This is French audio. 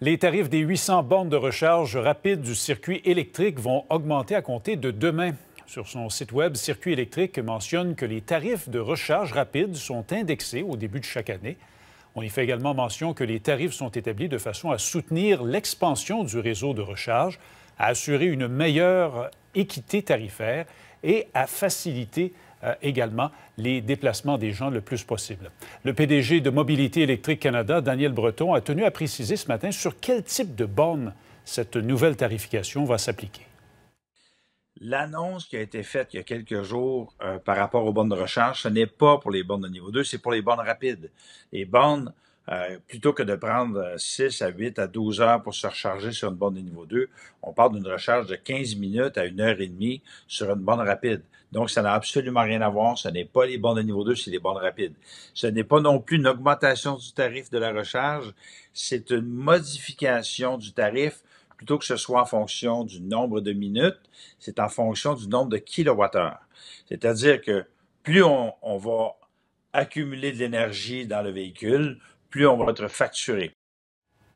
Les tarifs des 800 bornes de recharge rapide du circuit électrique vont augmenter à compter de demain. Sur son site web, Circuit électrique mentionne que les tarifs de recharge rapide sont indexés au début de chaque année. On y fait également mention que les tarifs sont établis de façon à soutenir l'expansion du réseau de recharge, à assurer une meilleure équité tarifaire et à faciliter euh, également les déplacements des gens le plus possible. Le PDG de Mobilité électrique Canada, Daniel Breton, a tenu à préciser ce matin sur quel type de borne cette nouvelle tarification va s'appliquer. L'annonce qui a été faite il y a quelques jours euh, par rapport aux bornes de recharge, ce n'est pas pour les bornes de niveau 2, c'est pour les bornes rapides. Les bornes euh, plutôt que de prendre 6 euh, à 8 à 12 heures pour se recharger sur une borne de niveau 2, on parle d'une recharge de 15 minutes à 1 heure et demie sur une borne rapide. Donc, ça n'a absolument rien à voir. Ce n'est pas les bornes de niveau 2, c'est les bornes rapides. Ce n'est pas non plus une augmentation du tarif de la recharge, c'est une modification du tarif plutôt que ce soit en fonction du nombre de minutes, c'est en fonction du nombre de kilowattheures. C'est-à-dire que plus on, on va accumuler de l'énergie dans le véhicule, plus on va être facturé.